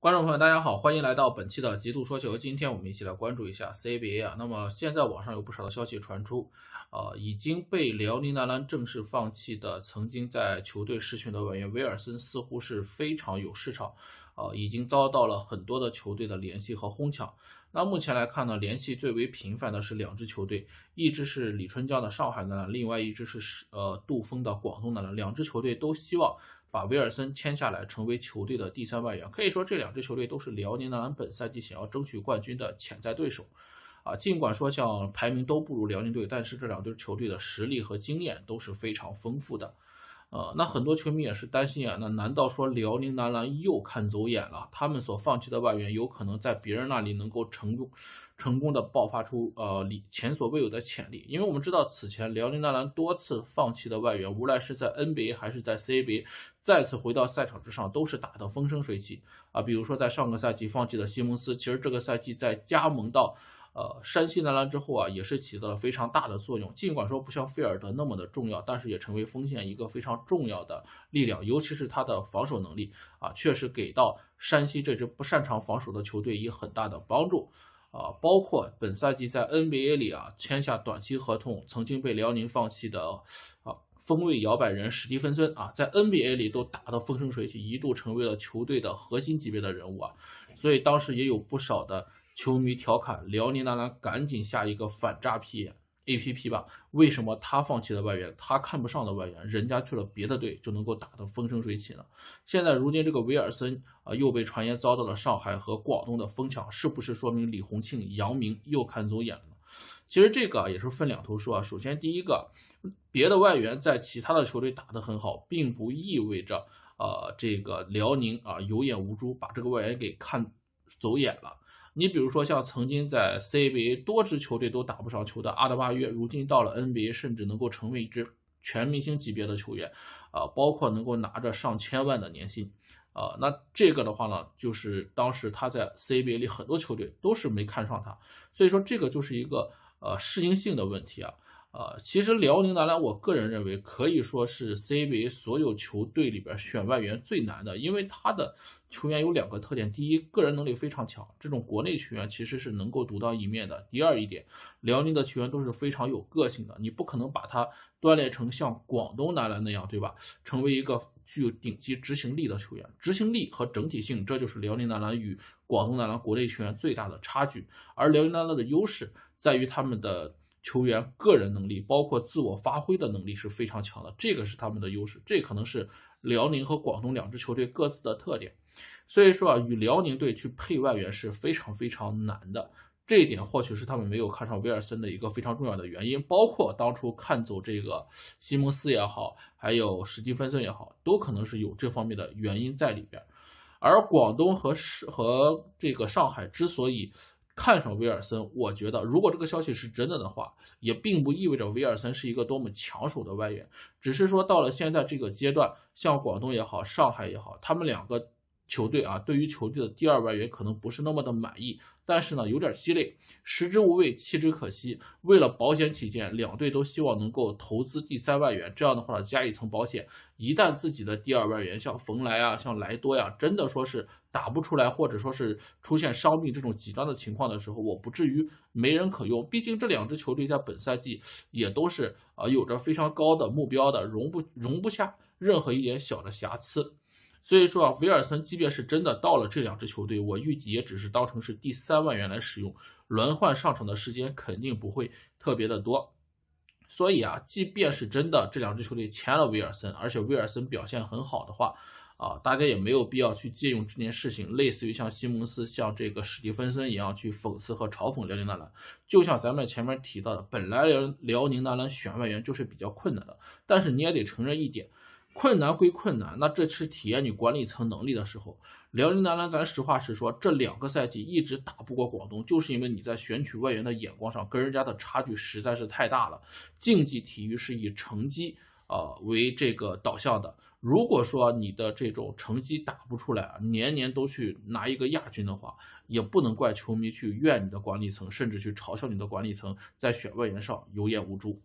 观众朋友，大家好，欢迎来到本期的极度说球。今天我们一起来关注一下 CBA 啊。那么现在网上有不少的消息传出，呃，已经被辽宁男篮正式放弃的曾经在球队试训的外援威尔森，似乎是非常有市场，呃，已经遭到了很多的球队的联系和哄抢。那目前来看呢，联系最为频繁的是两支球队，一支是李春江的上海男篮，另外一支是呃杜峰的广东男篮，两支球队都希望。把威尔森签下来，成为球队的第三外援。可以说，这两支球队都是辽宁男篮本赛季想要争取冠军的潜在对手。啊，尽管说像排名都不如辽宁队，但是这两支球队的实力和经验都是非常丰富的。呃，那很多球迷也是担心啊，那难道说辽宁男篮又看走眼了？他们所放弃的外援有可能在别人那里能够成功，成功的爆发出呃前所未有的潜力？因为我们知道，此前辽宁男篮多次放弃的外援，无论是在 NBA 还是在 CBA，再次回到赛场之上，都是打的风生水起啊。比如说在上个赛季放弃的西蒙斯，其实这个赛季在加盟到。呃，山西男篮之后啊，也是起到了非常大的作用。尽管说不像菲尔德那么的重要，但是也成为锋线一个非常重要的力量，尤其是他的防守能力啊，确实给到山西这支不擅长防守的球队以很大的帮助啊。包括本赛季在 NBA 里啊签下短期合同，曾经被辽宁放弃的啊锋位摇摆人史蒂芬森啊，在 NBA 里都打得风生水起，一度成为了球队的核心级别的人物啊。所以当时也有不少的。球迷调侃辽宁男篮赶紧下一个反诈骗 A P P 吧，为什么他放弃了外援，他看不上的外援，人家去了别的队就能够打得风生水起呢？现在如今这个威尔森啊又被传言遭到了上海和广东的疯抢，是不是说明李洪庆、杨明又看走眼了？其实这个也是分两头说啊。首先第一个，别的外援在其他的球队打得很好，并不意味着呃这个辽宁啊有眼无珠把这个外援给看走眼了。你比如说，像曾经在 CBA 多支球队都打不上球的阿德巴约，如今到了 NBA，甚至能够成为一支全明星级别的球员，啊，包括能够拿着上千万的年薪，啊，那这个的话呢，就是当时他在 CBA 里很多球队都是没看上他，所以说这个就是一个呃适应性的问题啊。呃，其实辽宁男篮，我个人认为可以说是 CBA 所有球队里边选外援最难的，因为他的球员有两个特点：第一，个人能力非常强，这种国内球员其实是能够独当一面的；第二一点，辽宁的球员都是非常有个性的，你不可能把他锻炼成像广东男篮那样，对吧？成为一个具有顶级执行力的球员，执行力和整体性，这就是辽宁男篮与广东男篮国内球员最大的差距。而辽宁男篮的优势在于他们的。球员个人能力，包括自我发挥的能力是非常强的，这个是他们的优势，这可能是辽宁和广东两支球队各自的特点。所以说啊，与辽宁队去配外援是非常非常难的，这一点或许是他们没有看上威尔森的一个非常重要的原因，包括当初看走这个西蒙斯也好，还有史蒂芬森也好，都可能是有这方面的原因在里边。而广东和是和这个上海之所以。看上威尔森，我觉得如果这个消息是真的的话，也并不意味着威尔森是一个多么抢手的外援，只是说到了现在这个阶段，像广东也好，上海也好，他们两个。球队啊，对于球队的第二外援可能不是那么的满意，但是呢，有点鸡肋，食之无味，弃之可惜。为了保险起见，两队都希望能够投资第三外援，这样的话呢，加一层保险，一旦自己的第二外援像冯莱啊、像莱多呀，真的说是打不出来，或者说是出现伤病这种极端的情况的时候，我不至于没人可用。毕竟这两支球队在本赛季也都是啊有着非常高的目标的，容不容不下任何一点小的瑕疵。所以说啊，威尔森即便是真的到了这两支球队，我预计也只是当成是第三外援来使用，轮换上场的时间肯定不会特别的多。所以啊，即便是真的这两支球队签了威尔森，而且威尔森表现很好的话，啊，大家也没有必要去借用这件事情，类似于像西蒙斯、像这个史蒂芬森一样去讽刺和嘲讽辽宁男篮。就像咱们前面提到的，本来辽辽宁男篮选外援就是比较困难的，但是你也得承认一点。困难归困难，那这是体验你管理层能力的时候。辽宁男篮，咱实话实说，这两个赛季一直打不过广东，就是因为你在选取外援的眼光上跟人家的差距实在是太大了。竞技体育是以成绩啊为这个导向的，如果说你的这种成绩打不出来，年年都去拿一个亚军的话，也不能怪球迷去怨你的管理层，甚至去嘲笑你的管理层在选外援上有眼无珠。